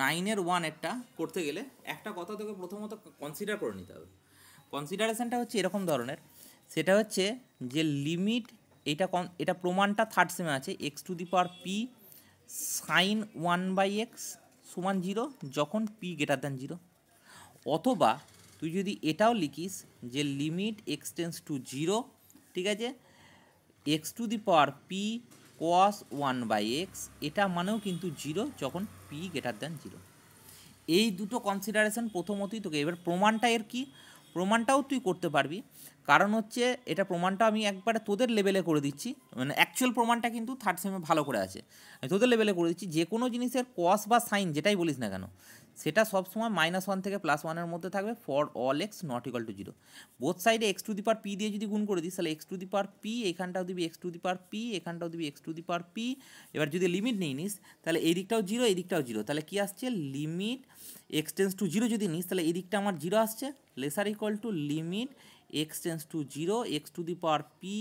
নাইনের ওয়ান একটা করতে গেলে একটা কথা তোকে প্রথমত কনসিডার করে নিতে হবে কনসিডারেশনটা হচ্ছে এরকম ধরনের সেটা হচ্ছে যে লিমিট এটা কন এটা প্রমাণটা থার্ড সেমে আছে x to the power p sine one by x সমান জিরো যখন পি গ্রেটার দ্যান জিরো অথবা তুই যদি এটাও লিখিস যে লিমিট এক্সটেন্স টু জিরো ঠিক আছে x to the power p cos one by x এটা মানেও কিন্তু জিরো যখন পি গেটার দেন জিরো এই দুটো কনসিডারেশন প্রথমতই তোকে এবার প্রমাণটা এর কি প্রমাণটাও তুই করতে পারবি কারণ হচ্ছে এটা প্রমাণটা আমি একবারে তোদের লেভেলে করে দিচ্ছি মানে অ্যাকচুয়াল প্রমাণটা কিন্তু থার্ড সেমে ভালো করে আছে আমি তোদের লেভেলে করে দিচ্ছি যে কোনো জিনিসের কস বা সাইন যেটাই বলিস না কেন সেটা সবসময় মাইনাস ওয়ান থেকে প্লাস ওয়ানের মধ্যে থাকবে for all x not equal to zero both সাইডে x to the power p দিয়ে যদি গুণ করে দিই তাহলে x to the power p এখানটাও দিবি x to the power p এখানটাও দিবি x to the power p এবার যদি লিমিট নিয়ে নিস তাহলে এই দিকটাও জিরো এই দিকটাও জিরো তাহলে কী আসছে লিমিট এক্সটেন্স টু জিরো যদি নিস তাহলে এই দিকটা আমার জিরো আসছে lesser equal to limit x tends to zero x to the power p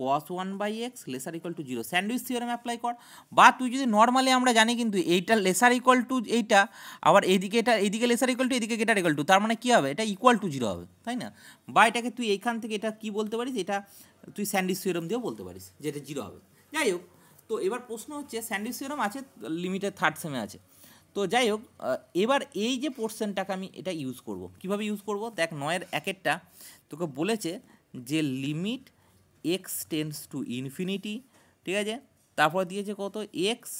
cos one by x lesser equal to zero sandwich theorem apply কর বা তুই যদি নর্মালি আমরা জানি কিন্তু এইটা লেসার ইকল টু এইটা আবার এদিকে এটা এদিকে লেসার ইকুয়াল টু এদিকে গেটার ইকল টু তার মানে কী হবে এটা ইকুয়াল টু জিরো হবে তাই না বা এটাকে তুই এইখান থেকে এটা কী বলতে পারিস এটা তুই স্যান্ডউইচ থিওরেম দিয়েও বলতে পারিস যে এটা জিরো হবে যাই হোক তো এবার প্রশ্ন হচ্ছে স্যান্ডউইচ থিওরেম আছে লিমিটেড থার্ড সেমে আছে তো যাই হোক এবার এই যে পোর্শনটাকে আমি এটা ইউজ করব কিভাবে ইউজ করব দেখ নয়ের একেরটা তোকে বলেছে যে limit x tends to infinity ঠিক আছে তারপর দিয়েছে কত এক্স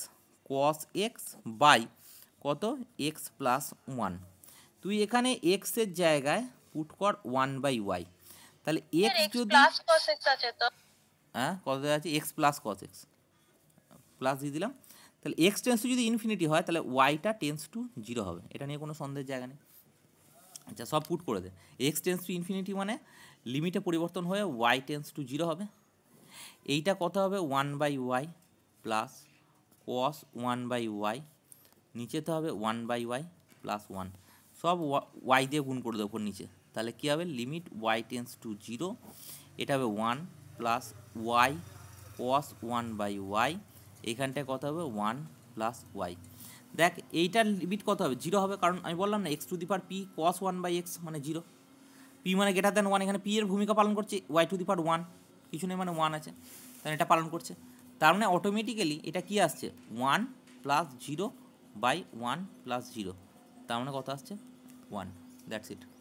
কস এক্স বাই কত এক্স প্লাস ওয়ান তুই এখানে এক্সের জায়গায় পুট কর ওয়ান বাই ওয়াই তাহলে এক্স যদি হ্যাঁ কত আছে x plus cos x plus দিয়ে দিলাম তাহলে এক্স টেন্স টু যদি ইনফিনিটি হয় তাহলে ওয়াইটা টেন্স টু জিরো হবে এটা নিয়ে কোনো সন্দেহের জায়গা নেই আচ্ছা সব পুট করে দে এক্স টেন্স টু ইনফিনিটি মানে লিমিটে পরিবর্তন হয়ে ওয়াই টেন্স টু জিরো হবে এইটা কত হবে one by y plus cos one by y নিচেতে হবে one by y plus one সব ওয়াই দিয়ে গুণ করে দেবো নিচে তাহলে কী হবে limit y tends to zero এটা হবে one plus y cos one by y এইখানটায় কত হবে ওয়ান প্লাস ওয়াই দেখ এইটার লিমিট কত হবে জিরো হবে কারণ আমি বললাম না x to the power p cos one by x মানে জিরো পি মানে গ্রেটার দ্যান ওয়ান এখানে পি এর ভূমিকা পালন করছে y to the power one কিছু নেই মানে ওয়ান আছে তাহলে এটা পালন করছে তার মানে অটোমেটিক্যালি এটা কি আসছে one plus zero by one plus zero তার মানে কত আসছে ওয়ান দ্যাটস ইট